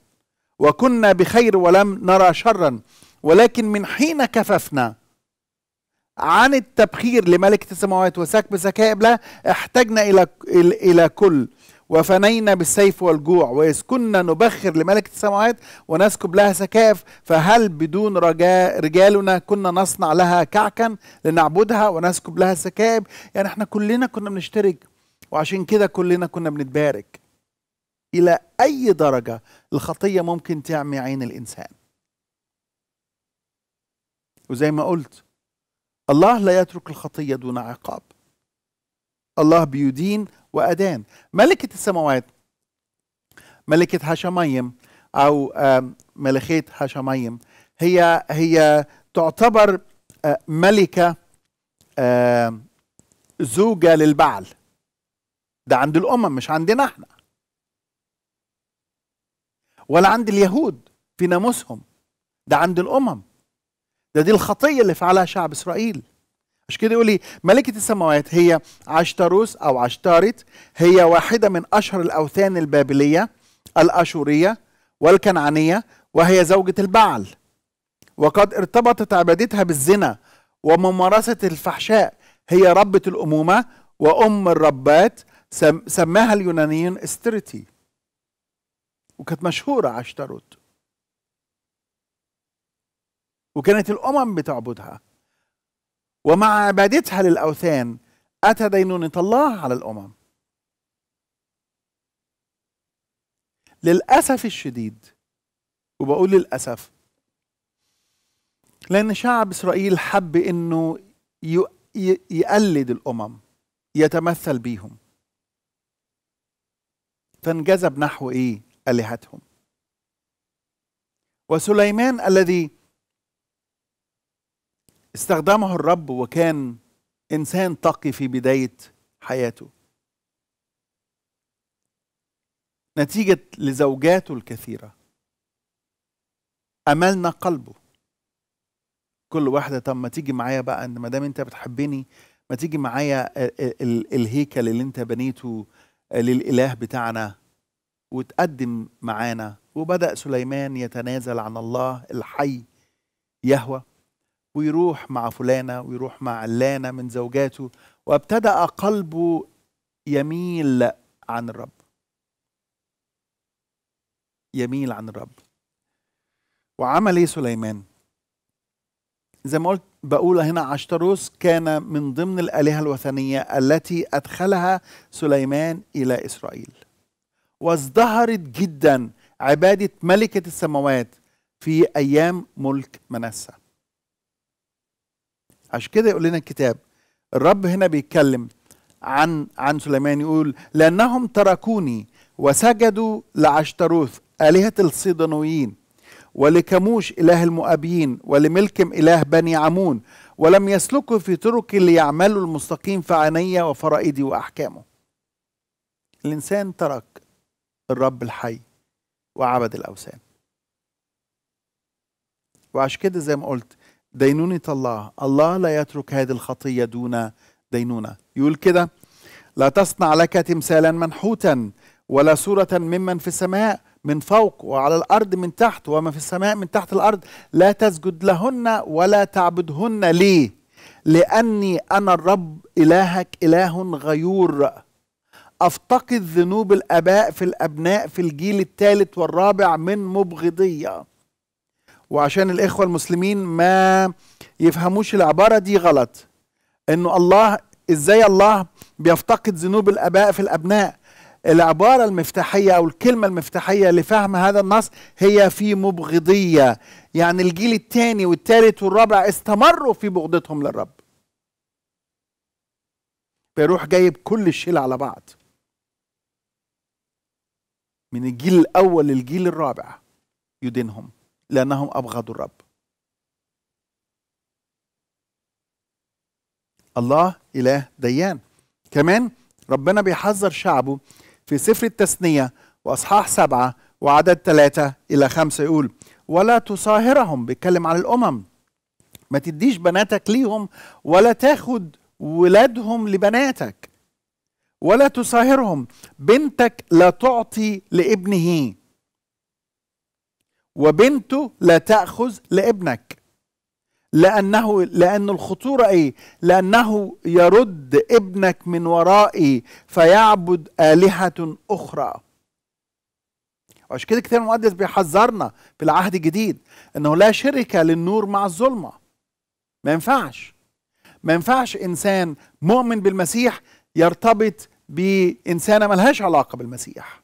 Speaker 1: وكنا بخير ولم نرى شرا ولكن من حين كففنا عن التبخير لملكة السماوات وسكب سكائب لها احتجنا إلى إلى كل وفنينا بالسيف والجوع وإذ كنا نبخر لملكة السماوات ونسكب لها سكاف فهل بدون رجاء رجالنا كنا نصنع لها كعكا لنعبدها ونسكب لها سكائب يعني احنا كلنا كنا بنشترك وعشان كده كلنا كنا بنتبارك إلى أي درجة الخطية ممكن تعمي عين الإنسان وزي ما قلت الله لا يترك الخطية دون عقاب الله بيدين وأدان ملكة السماوات ملكة هاشمايم أو ملكية هاشمايم هي هي تعتبر آه، ملكة زوجة للبعل ده عند الأمم مش عندنا احنا ولا عند اليهود في ناموسهم ده عند الأمم ده دي الخطية اللي فعلها شعب إسرائيل عشان كده يقول لي ملكة السماوات هي عشتروس أو عشتارت هي واحدة من أشهر الأوثان البابلية الأشورية والكنعانية وهي زوجة البعل وقد ارتبطت عبادتها بالزنا وممارسة الفحشاء هي ربة الأمومة وأم الربات سماها اليونانيون استرتي وكانت مشهورة عشتاروت وكانت الأمم بتعبدها ومع عبادتها للأوثان أتى دينونة الله على الأمم للأسف الشديد وبقول للأسف لأن شعب إسرائيل حب إنه يقلد الأمم يتمثل بيهم فانجذب نحو إيه آلهتهم وسليمان الذي استخدمه الرب وكان انسان تقي في بدايه حياته نتيجه لزوجاته الكثيره املنا قلبه كل واحده طب ما تيجي معايا بقى ان ما دام انت بتحبني ما تيجي معايا الهيكل اللي انت بنيته آه، للاله بتاعنا وتقدم معانا وبدا سليمان يتنازل عن الله الحي يهوى ويروح مع فلانة ويروح مع علانة من زوجاته وابتدأ قلبه يميل عن الرب يميل عن الرب وعمل ايه سليمان زي ما قلت بقول هنا عشتروس كان من ضمن الآلهة الوثنية التي أدخلها سليمان إلى إسرائيل وازدهرت جدا عبادة ملكة السماوات في أيام ملك منسّة عشان كده يقول لنا الكتاب الرب هنا بيتكلم عن عن سليمان يقول لأنهم تركوني وسجدوا لعشتروث آلهة الصيدونيين ولكموش إله المؤابيين ولملكم إله بني عمون ولم يسلكوا في طرق ليعملوا المستقيم عيني وفرائدي وأحكامه الإنسان ترك الرب الحي وعبد الأوثان وعشان كده زي ما قلت دينونة الله الله لا يترك هذه الخطية دون دينونة يقول كده لا تصنع لك تمثالا منحوتا ولا صورة ممن في السماء من فوق وعلى الأرض من تحت وما في السماء من تحت الأرض لا تسجد لهن ولا تعبدهن ليه لأني أنا الرب إلهك إله غيور أفتقد ذنوب الآباء في الأبناء في الجيل الثالث والرابع من مبغضية وعشان الإخوة المسلمين ما يفهموش العبارة دي غلط إنه الله إزاي الله بيفتقد ذنوب الآباء في الأبناء العبارة المفتاحية أو الكلمة المفتاحية لفهم هذا النص هي في مبغضية يعني الجيل الثاني والثالث والرابع استمروا في بغضتهم للرب بيروح جايب كل الشيل على بعض من الجيل الأول للجيل الرابع يدينهم لأنهم أبغضوا الرب الله إله ديان كمان ربنا بيحذر شعبه في سفر التثنية وأصحاح سبعة وعدد ثلاثة إلى خمسة يقول ولا تصاهرهم بيتكلم عن الأمم ما تديش بناتك ليهم ولا تاخد ولادهم لبناتك ولا تصاهرهم بنتك لا تعطي لابنه وبنته لا تأخذ لابنك لأنه لأن الخطورة إيه؟ لأنه يرد ابنك من ورائي فيعبد آلهة أخرى وعش كده الكتاب المقدس بيحذرنا في العهد الجديد انه لا شركة للنور مع الظلمة ما ينفعش ما ينفعش انسان مؤمن بالمسيح يرتبط بانسانة ملهاش علاقة بالمسيح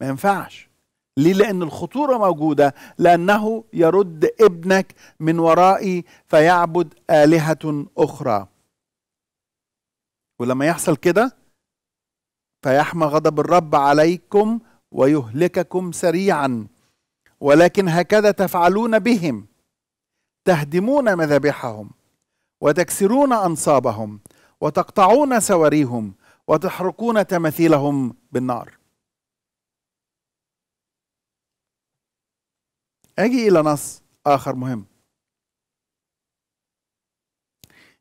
Speaker 1: ما ينفعش ليه لأن الخطورة موجودة لأنه يرد ابنك من ورائي فيعبد آلهة أخرى ولما يحصل كده فيحمى غضب الرب عليكم ويهلككم سريعا ولكن هكذا تفعلون بهم تهدمون مذابحهم وتكسرون أنصابهم وتقطعون سواريهم وتحرقون تماثيلهم بالنار اجي الى نص اخر مهم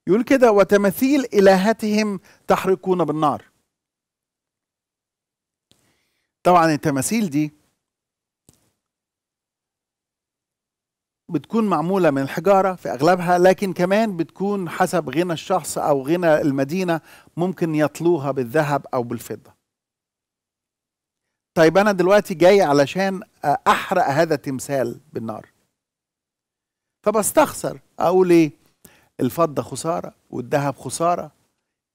Speaker 1: يقول كده وتماثيل الهتهم تحرقون بالنار طبعا التماثيل دي بتكون معمولة من الحجارة في أغلبها لكن كمان بتكون حسب غنى الشخص أو غنى المدينة ممكن يطلوها بالذهب أو بالفضة طيب انا دلوقتي جاي علشان احرق هذا التمثال بالنار فبستخسر اقول ايه الفضه خساره والذهب خساره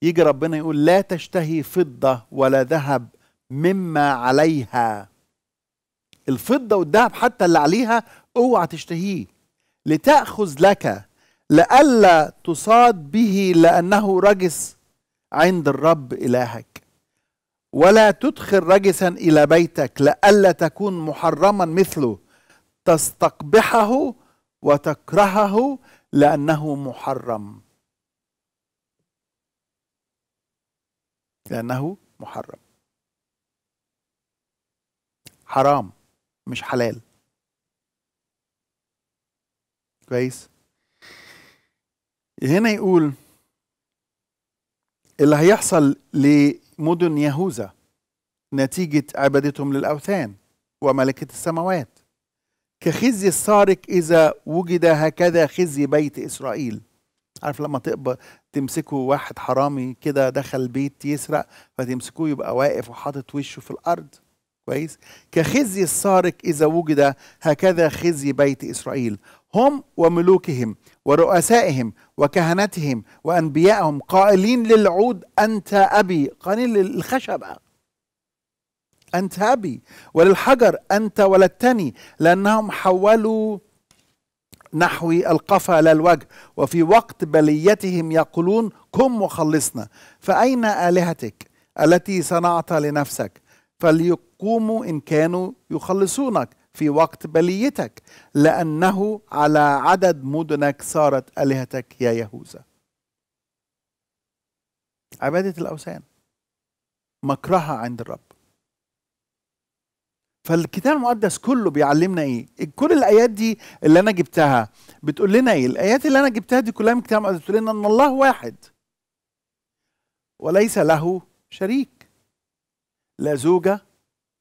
Speaker 1: يجي ربنا يقول لا تشتهي فضه ولا ذهب مما عليها الفضه والذهب حتى اللي عليها اوعى تشتهيه لتاخذ لك لئلا تصاد به لانه رجس عند الرب الهك ولا تدخل رجسا إلى بيتك لئلا تكون محرما مثله تستقبحه وتكرهه لأنه محرم لأنه محرم حرام مش حلال كويس هنا يقول اللي هيحصل مدن يهوذا نتيجة عبادتهم للأوثان وملكة السماوات كخزي السارق إذا وجد هكذا خزي بيت إسرائيل عارف لما تقبض تمسكوا واحد حرامي كده دخل بيت يسرق فتمسكوه يبقى واقف وحاطط وشه في الأرض كويس كخزي السارق إذا وجد هكذا خزي بيت إسرائيل هم وملوكهم ورؤسائهم وكهنتهم وأنبيائهم قائلين للعود أنت أبي قائلين للخشبة أنت أبي وللحجر أنت ولدتني لأنهم حولوا نحو القفا لا الوجه وفي وقت بليتهم يقولون قم وخلصنا فأين آلهتك التي صنعت لنفسك فليقوموا إن كانوا يخلصونك في وقت بليتك لأنه على عدد مدنك صارت آلهتك يا يهوذا عبادة الأوثان مكرهة عند الرب فالكتاب المقدس كله بيعلمنا ايه؟ كل الايات دي اللي انا جبتها بتقول لنا ايه؟ الايات اللي انا جبتها دي كلها من الكتاب المقدس بتقول لنا ان الله واحد وليس له شريك لا زوجه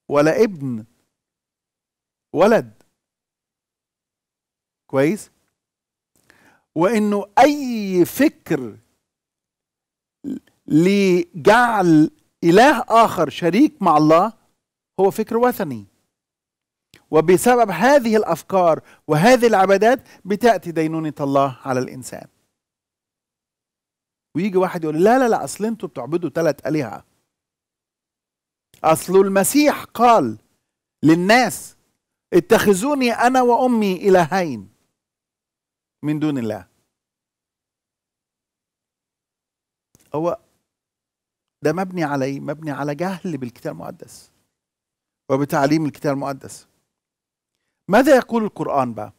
Speaker 1: ولا ابن ولد كويس وانه اي فكر لجعل اله اخر شريك مع الله هو فكر وثني وبسبب هذه الافكار وهذه العبادات بتاتي دينونه الله على الانسان ويجي واحد يقول لا لا لا اصل انتوا بتعبدوا ثلاث الهه اصل المسيح قال للناس اتخذوني أنا وأمي إلهين من دون الله هو ده مبني على ايه؟ مبني على جهل بالكتاب المقدس وبتعليم الكتاب المقدس ماذا يقول القرآن بقى؟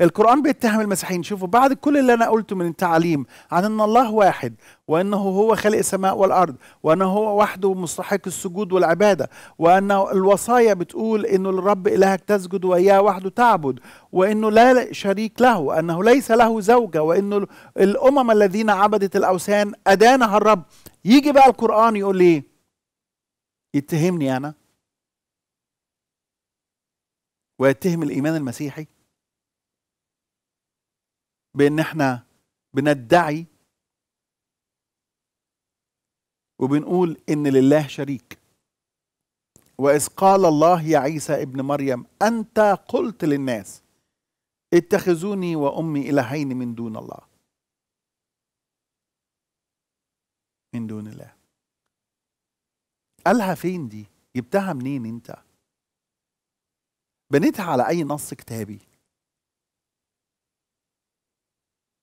Speaker 1: القرآن بيتهم المسيحيين شوفوا بعد كل اللي أنا قلته من التعليم عن أن الله واحد وأنه هو خالق السماء والأرض وأنه هو وحده مستحق السجود والعبادة وأن الوصايا بتقول أن الرب إلهك تسجد وإياه وحده تعبد وأنه لا شريك له وأنه ليس له زوجة وأنه الأمم الذين عبدت الأوثان أدانها الرب يجي بقى القرآن يقول لي يتهمني أنا ويتهم الإيمان المسيحي بان احنا بندعي وبنقول ان لله شريك واذ قال الله يا عيسى ابن مريم انت قلت للناس اتخذوني وامي الهين من دون الله من دون الله قالها فين دي جبتها منين انت بنيتها على اي نص كتابي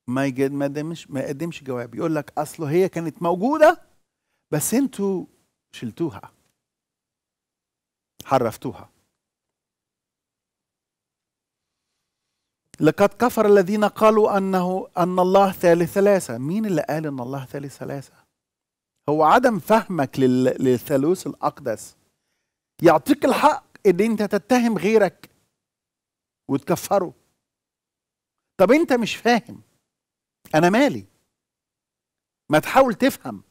Speaker 1: ما يجد ما يقدمش ما يقدمش جواب يقول لك اصله هي كانت موجوده بس انتوا شلتوها حرفتوها لقد كفر الذين قالوا انه ان الله ثالث ثلاثه مين اللي قال ان الله ثالث ثلاثه هو عدم فهمك للثالوث الاقدس يعطيك الحق ان انت تتهم غيرك وتكفره طب انت مش فاهم انا مالي ما تحاول تفهم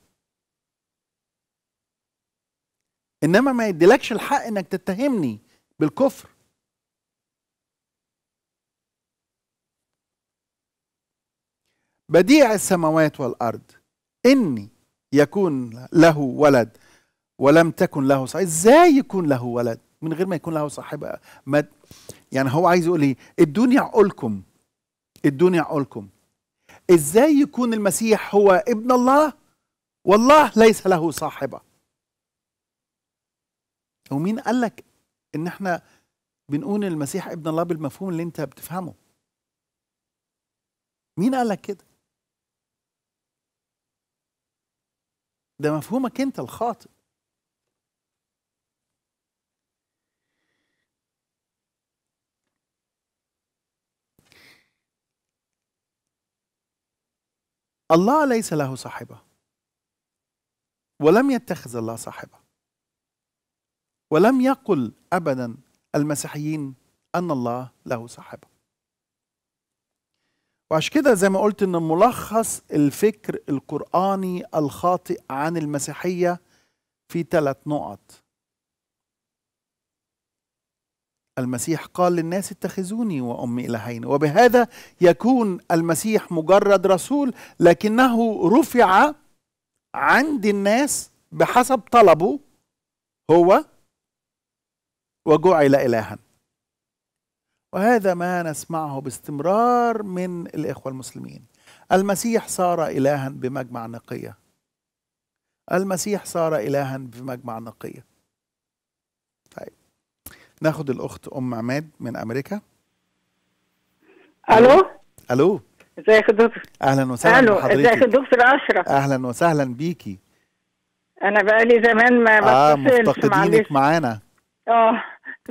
Speaker 1: انما ما يديلكش الحق انك تتهمني بالكفر بديع السماوات والارض اني يكون له ولد ولم تكن له صاحبه ازاي يكون له ولد من غير ما يكون له صاحبه ما يعني هو عايز يقول ايه ادوني عقولكم ادوني عقولكم ازاي يكون المسيح هو ابن الله والله ليس له صاحبه ومين قال لك ان احنا بنقول المسيح ابن الله بالمفهوم اللي انت بتفهمه مين قال لك كده ده مفهومك انت الخاطئ الله ليس له صاحبة ولم يتخذ الله صاحبة ولم يقل أبدا المسيحيين أن الله له صاحبة وعشان كده زي ما قلت ان ملخص الفكر القرآني الخاطئ عن المسيحية في ثلاث نقط المسيح قال للناس اتخذوني وامي الهين وبهذا يكون المسيح مجرد رسول لكنه رفع عند الناس بحسب طلبه هو وجعل الها وهذا ما نسمعه باستمرار من الاخوه المسلمين المسيح صار الها بمجمع نقيه المسيح صار الها بمجمع نقيه ناخد الاخت ام عماد من امريكا الو الو ازيك يا دكتور اهلا وسهلا الو ازيك يا دكتور اشرف اهلا وسهلا بيكي
Speaker 3: انا بقالي زمان ما اه مفتقدينك معانا اه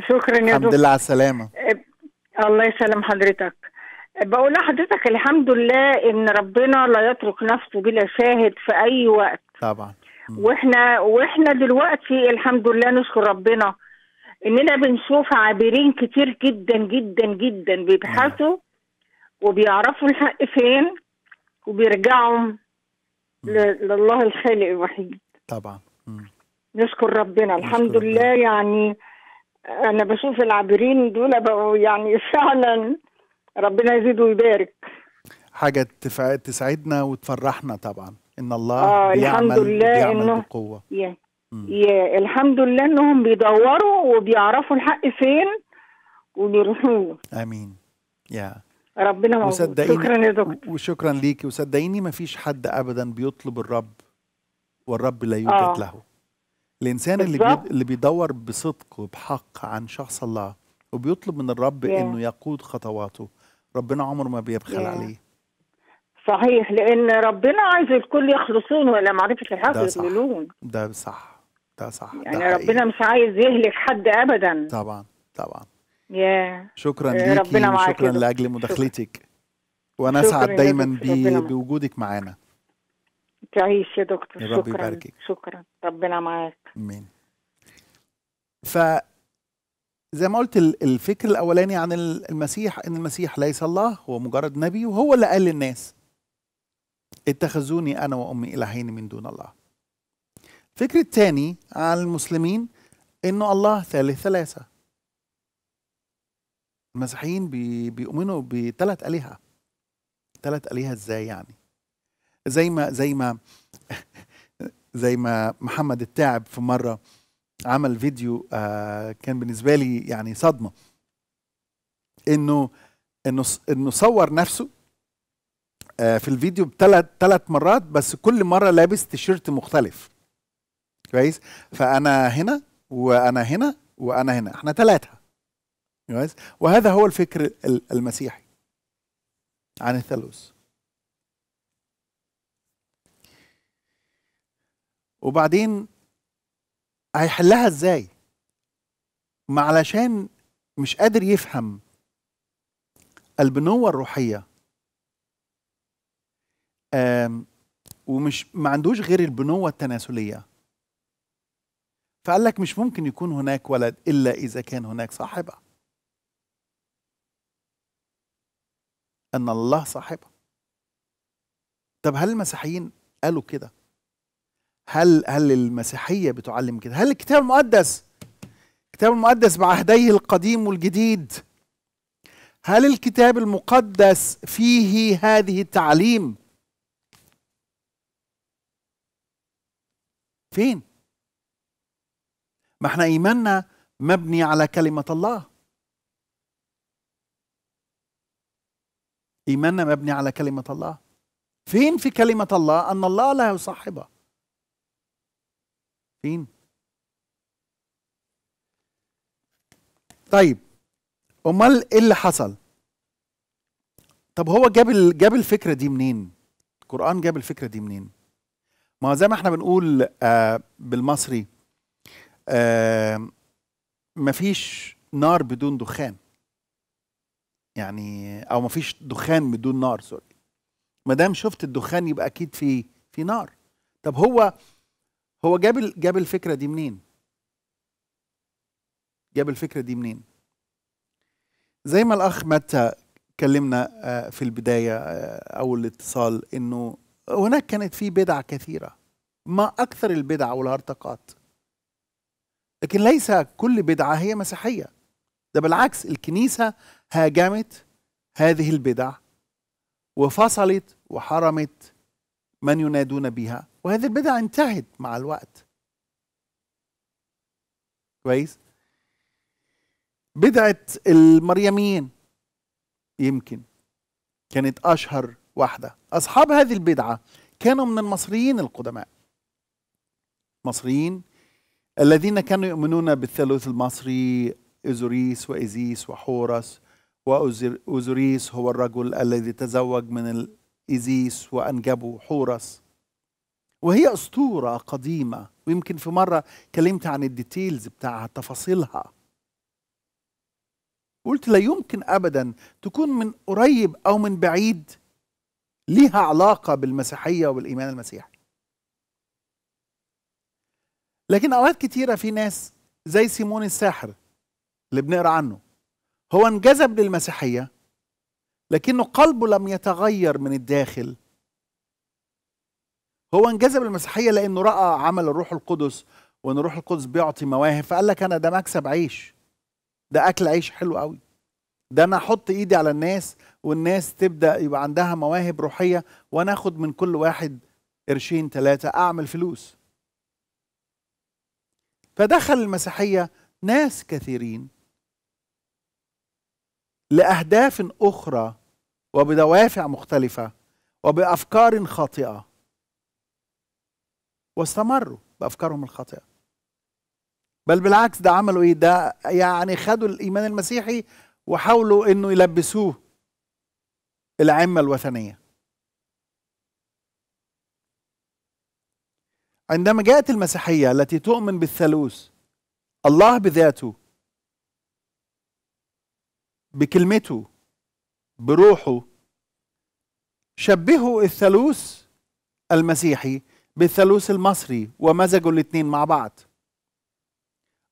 Speaker 3: شكرا يا دكتور الحمد لله على السلامه الله يسلم حضرتك بقول لحضرتك الحمد لله ان ربنا لا يترك نفسه بلا شاهد في اي وقت طبعا واحنا واحنا دلوقتي الحمد لله نشكر ربنا اننا بنشوف عابرين كتير جدا جدا جدا بيبحثوا آه. وبيعرفوا الحق فين وبيرجعوا لله الخالق الوحيد طبعا نشكر ربنا الحمد نشكر لله ربنا. يعني انا بشوف العابرين دول بقوا يعني فعلا ربنا يزيد ويبارك
Speaker 1: حاجه تسعدنا وتفرحنا طبعا ان الله آه بيعمل الحمد لله بيعمل إنه بقوه
Speaker 3: yeah. يا الحمد لله انهم بيدوروا وبيعرفوا الحق فين وبيروحوا
Speaker 1: له امين يا ربنا موجود شكرا يا دكتور وشكرا ليكي وصدقيني ما فيش حد ابدا بيطلب الرب والرب لا يوجد آه. له الانسان بالزبط. اللي, بي... اللي بيدور بصدق وبحق عن شخص الله وبيطلب من الرب يا. انه يقود خطواته ربنا عمره ما بيبخل يا. عليه
Speaker 3: صحيح لان ربنا عايز الكل يخلصون ولا معرفه الحق يضللون
Speaker 1: ده صح ده صح يعني ده
Speaker 3: ربنا مش عايز يهلك حد ابدا
Speaker 1: طبعا طبعا
Speaker 3: يا شكرا ليكي ربنا معاكي شكرا لاجل مداخلتك
Speaker 1: وانا اسعد دايما بوجودك معانا
Speaker 3: تعيش يا دكتور يا رب شكرا يباركك. شكرا ربنا معاك
Speaker 1: امين ف زي ما قلت الفكر الاولاني عن المسيح ان المسيح ليس الله هو مجرد نبي وهو اللي قال للناس اتخذوني انا وامي الهين من دون الله الفكر الثاني عن المسلمين انه الله ثالث ثلاثه المسيحيين بي بيؤمنوا بثلاث الهه ثلاث الهه ازاي يعني زي ما زي ما زي ما محمد التاعب في مره عمل فيديو آه كان بالنسبه لي يعني صدمه انه انه انه صور نفسه آه في الفيديو بثلاث ثلاث مرات بس كل مره لابس تيشيرت مختلف كويس فانا هنا وانا هنا وانا هنا احنا ثلاثه كويس وهذا هو الفكر المسيحي عن الثالوث وبعدين هيحلها ازاي ما علشان مش قادر يفهم البنوة الروحية ومش ما عندوش غير البنوة التناسلية فقال لك مش ممكن يكون هناك ولد إلا إذا كان هناك صاحبة أن الله صاحبة طب هل المسيحيين قالوا كده هل هل المسيحيه بتعلم كده هل الكتاب المقدس الكتاب المقدس بعهديه القديم والجديد هل الكتاب المقدس فيه هذه التعليم فين ما احنا ايماننا مبني على كلمه الله ايماننا مبني على كلمه الله فين في كلمه الله ان الله لا يصاحبها فين طيب امال ايه اللي حصل طب هو جاب جاب الفكره دي منين القران جاب الفكره دي منين ما زي ما احنا بنقول آه بالمصري مفيش نار بدون دخان يعني او مفيش دخان بدون نار سوري ما دام شفت الدخان يبقى اكيد في في نار طب هو هو جاب جاب الفكره دي منين جاب الفكره دي منين زي ما الاخ متى كلمنا آه، في البدايه آه، او الاتصال انه هناك كانت في بدع كثيره ما اكثر البدع والهرطقات لكن ليس كل بدعة هي مسيحية ده بالعكس الكنيسة هاجمت هذه البدع وفصلت وحرمت من ينادون بها وهذه البدع انتهت مع الوقت كويس بدعة المريميين يمكن كانت أشهر واحدة أصحاب هذه البدعة كانوا من المصريين القدماء مصريين الذين كانوا يؤمنون بالثالوث المصري إزوريس وإزيس وحورس وأوزوريس هو الرجل الذي تزوج من إزيس وأنجبه حورس وهي أسطورة قديمة ويمكن في مرة كلمت عن الديتيلز بتاعها تفاصيلها قلت لا يمكن أبدا تكون من قريب أو من بعيد ليها علاقة بالمسيحية والإيمان المسيحي لكن اوقات كتيره في ناس زي سيمون الساحر اللي بنقرا عنه هو انجذب للمسيحيه لكنه قلبه لم يتغير من الداخل هو انجذب للمسيحيه لانه راى عمل الروح القدس وان الروح القدس بيعطي مواهب فقال لك انا ده مكسب عيش ده اكل عيش حلو قوي ده انا احط ايدي على الناس والناس تبدا يبقى عندها مواهب روحيه وانا اخد من كل واحد قرشين ثلاثه اعمل فلوس فدخل المسيحيه ناس كثيرين لاهداف اخرى وبدوافع مختلفه وبافكار خاطئه واستمروا بافكارهم الخاطئه بل بالعكس ده عملوا ايه ده يعني خدوا الايمان المسيحي وحاولوا انه يلبسوه العمه الوثنيه عندما جاءت المسيحية التي تؤمن بالثالوث الله بذاته بكلمته بروحه شبهوا الثالوث المسيحي بالثالوث المصري ومزجوا الاثنين مع بعض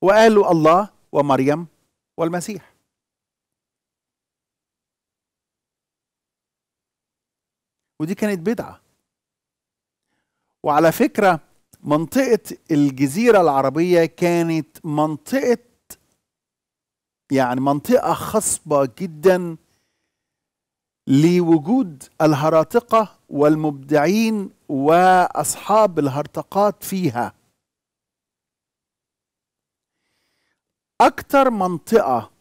Speaker 1: وقالوا الله ومريم والمسيح ودي كانت بدعه وعلى فكره منطقة الجزيرة العربية كانت منطقة يعني منطقة خصبة جدا لوجود الهراطقة والمبدعين وأصحاب الهرطقات فيها اكثر منطقة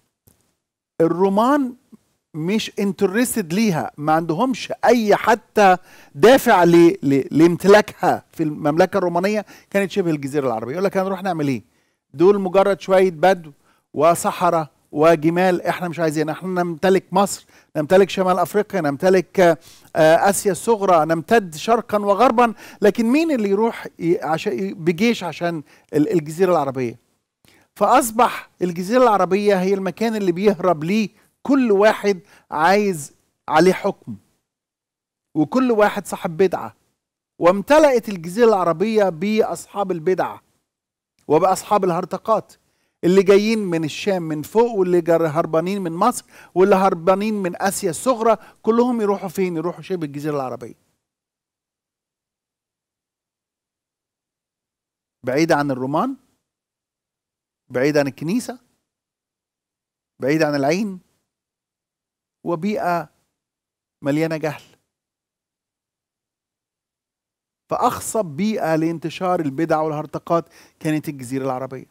Speaker 1: الرومان مش انترستد ليها ما عندهمش اي حتى دافع ل... ل... لامتلاكها في المملكه الرومانيه كانت شبه الجزيره العربيه يقول لك هنروح نعمل ايه دول مجرد شويه بدو وصحراء وجمال احنا مش عايزين احنا نمتلك مصر نمتلك شمال افريقيا نمتلك آه، اسيا الصغرى نمتد شرقا وغربا لكن مين اللي يروح عشان بجيش عشان الجزيره العربيه فاصبح الجزيره العربيه هي المكان اللي بيهرب ليه كل واحد عايز عليه حكم وكل واحد صاحب بدعة وامتلأت الجزيرة العربية بأصحاب البدعه وبأصحاب الهرطقات اللي جايين من الشام من فوق واللي هربانين من مصر واللي هربانين من آسيا الصغرى كلهم يروحوا فين يروحوا شبه الجزيرة العربية بعيد عن الرومان بعيد عن الكنيسة بعيد عن العين وبيئه مليانه جهل فاخصب بيئه لانتشار البدع والهرطقات كانت الجزيره العربيه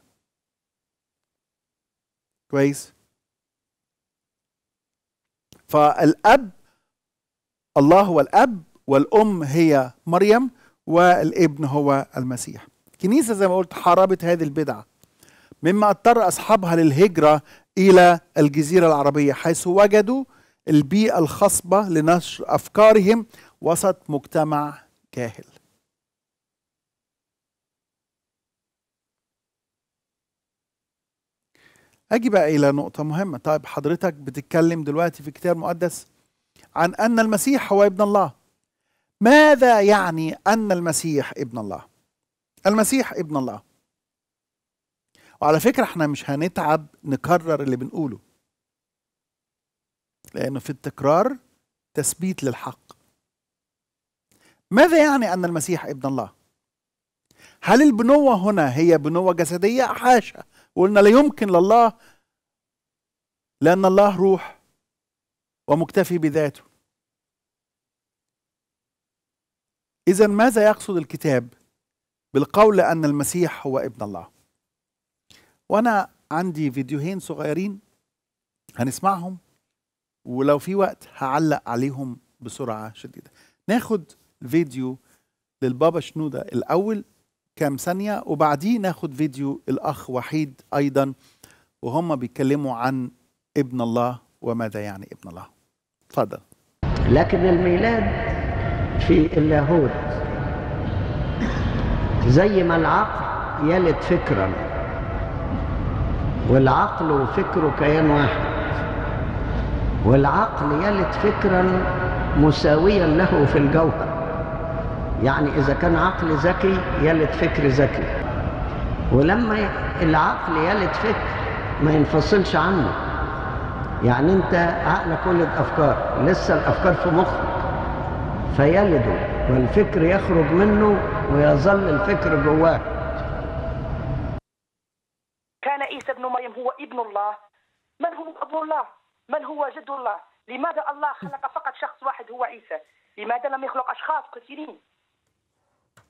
Speaker 1: كويس فالاب الله هو الاب والام هي مريم والابن هو المسيح الكنيسه زي ما قلت حاربت هذه البدعه مما اضطر اصحابها للهجره الى الجزيره العربيه حيث وجدوا البيئة الخصبة لنشر أفكارهم وسط مجتمع كاهل أجي بقى إلى نقطة مهمة طيب حضرتك بتتكلم دلوقتي في الكتاب المقدس عن أن المسيح هو ابن الله ماذا يعني أن المسيح ابن الله المسيح ابن الله وعلى فكرة احنا مش هنتعب نكرر اللي بنقوله لأنه في التكرار تثبيت للحق ماذا يعني أن المسيح ابن الله؟ هل البنوة هنا هي بنوة جسدية؟ حاشا وقلنا لا يمكن لله لأن الله روح ومكتفي بذاته إذا ماذا يقصد الكتاب بالقول أن المسيح هو ابن الله وأنا عندي فيديوهين صغيرين هنسمعهم ولو في وقت هعلق عليهم بسرعه شديده ناخد فيديو للبابا شنوده الاول كام ثانيه وبعديه ناخد فيديو الاخ وحيد ايضا وهم بيتكلموا عن ابن الله وماذا يعني ابن الله تفضل
Speaker 3: لكن الميلاد في اللاهوت زي ما العقل يلد فكرا والعقل وفكره كيان واحد والعقل يلد فكرا مساويا له في الجوهر يعني إذا كان عقل ذكي يلد فكر ذكي ولما العقل يلد فكر ما ينفصلش عنه يعني أنت عقلك ولد أفكار لسه الأفكار في مخك فيلده
Speaker 4: والفكر يخرج منه ويظل الفكر جواه
Speaker 3: كان عيسى ابن مريم هو ابن الله من هو ابن الله من هو جد الله لماذا الله خلق فقط شخص واحد هو عيسى لماذا لم يخلق أشخاص كثيرين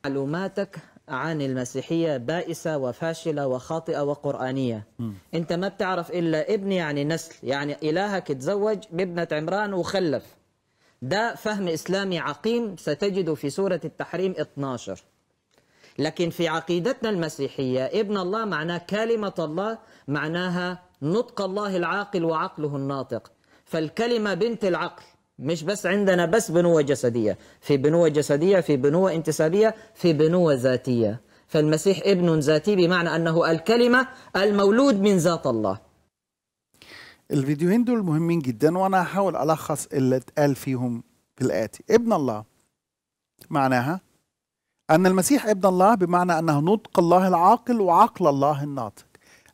Speaker 3: معلوماتك عن المسيحية بائسة وفاشلة وخاطئة وقرآنية م. أنت ما بتعرف إلا ابن يعني نسل يعني إلهك تزوج بابنة عمران وخلف ده فهم إسلامي عقيم ستجده في سورة التحريم 12 لكن في عقيدتنا المسيحية ابن الله معناه كلمة الله معناها نطق الله العاقل وعقله الناطق فالكلمة بنت العقل مش بس عندنا بس بنوة جسدية في بنوة جسدية في بنوة انتسابية في بنوة ذاتية فالمسيح ابن ذاتي بمعنى أنه الكلمة المولود من ذات الله
Speaker 1: الفيديوهين دول مهمين جدا وأنا هحاول ألخص اللي اتقال فيهم بالآتي ابن الله معناها أن المسيح ابن الله بمعنى أنه نطق الله العاقل وعقل الله الناطق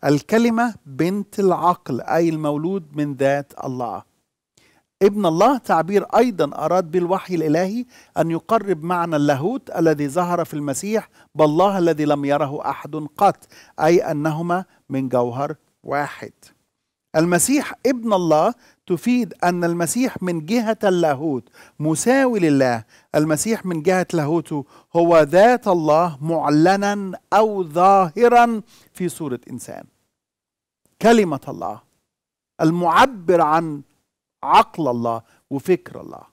Speaker 1: الكلمة بنت العقل أي المولود من ذات الله ابن الله تعبير أيضا أراد بالوحي الإلهي أن يقرب معنى اللاهوت الذي ظهر في المسيح بالله الذي لم يره أحد قط أي أنهما من جوهر واحد المسيح ابن الله تفيد أن المسيح من جهة اللاهوت مساوي لله المسيح من جهة لاهوته هو ذات الله معلنا أو ظاهرا في صورة إنسان كلمة الله المعبر عن عقل الله وفكر الله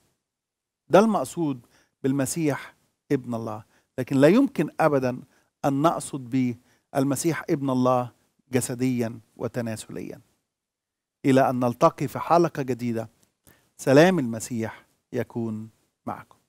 Speaker 1: ده المقصود بالمسيح ابن الله لكن لا يمكن أبدا أن نقصد به المسيح ابن الله جسديا وتناسليا إلى أن نلتقي في حلقة جديدة سلام المسيح يكون معكم